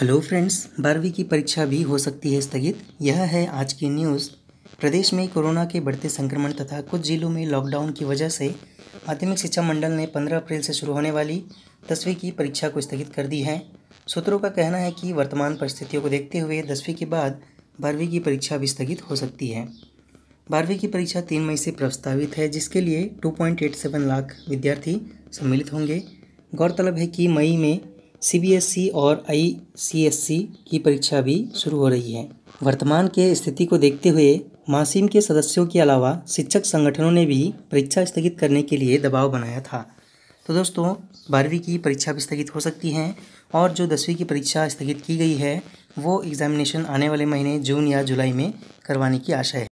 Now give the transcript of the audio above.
hello friends बारहवीं की परीक्षा भी हो सकती है स्थगित यह है आज की न्यूज़ प्रदेश में कोरोना के बढ़ते संक्रमण तथा कुछ जिलों में लॉकडाउन की वजह से माध्यमिक शिक्षा मंडल ने 15 अप्रैल से शुरू होने वाली दसवीं की परीक्षा को स्थगित कर दी है सूत्रों का कहना है कि वर्तमान परिस्थितियों को देखते हुए दसवीं के बाद बारहवीं की परीक्षा भी स्थगित हो सकती है बारहवीं की परीक्षा तीन मई से प्रस्तावित है जिसके लिए टू लाख विद्यार्थी सम्मिलित होंगे गौरतलब है कि मई में सीबीएसई e और आईसीएसई e की परीक्षा भी शुरू हो रही है वर्तमान के स्थिति को देखते हुए मासीम के सदस्यों के अलावा शिक्षक संगठनों ने भी परीक्षा स्थगित करने के लिए दबाव बनाया था तो दोस्तों बारहवीं की परीक्षा भी स्थगित हो सकती हैं और जो दसवीं की परीक्षा स्थगित की गई है वो एग्ज़ामिनेशन आने वाले महीने जून या जुलाई में करवाने की आशा है